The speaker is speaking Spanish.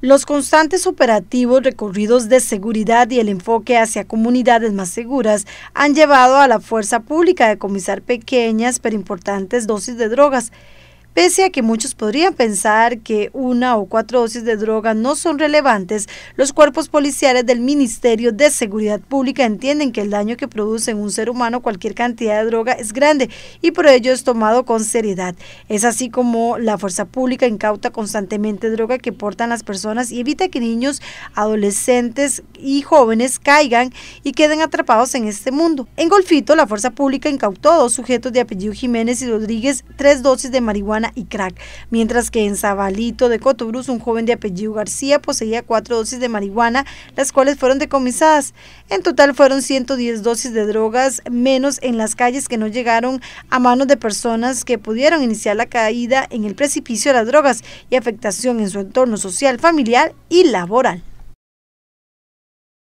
Los constantes operativos, recorridos de seguridad y el enfoque hacia comunidades más seguras han llevado a la fuerza pública a comisar pequeñas pero importantes dosis de drogas. Pese a que muchos podrían pensar que una o cuatro dosis de droga no son relevantes, los cuerpos policiales del Ministerio de Seguridad Pública entienden que el daño que produce en un ser humano cualquier cantidad de droga es grande y por ello es tomado con seriedad. Es así como la fuerza pública incauta constantemente droga que portan las personas y evita que niños, adolescentes y jóvenes caigan y queden atrapados en este mundo. En Golfito, la fuerza pública incautó dos sujetos de apellido Jiménez y Rodríguez tres dosis de marihuana y crack, mientras que en Zabalito de Cotobruz un joven de apellido García poseía cuatro dosis de marihuana, las cuales fueron decomisadas. En total fueron 110 dosis de drogas menos en las calles que no llegaron a manos de personas que pudieron iniciar la caída en el precipicio de las drogas y afectación en su entorno social, familiar y laboral.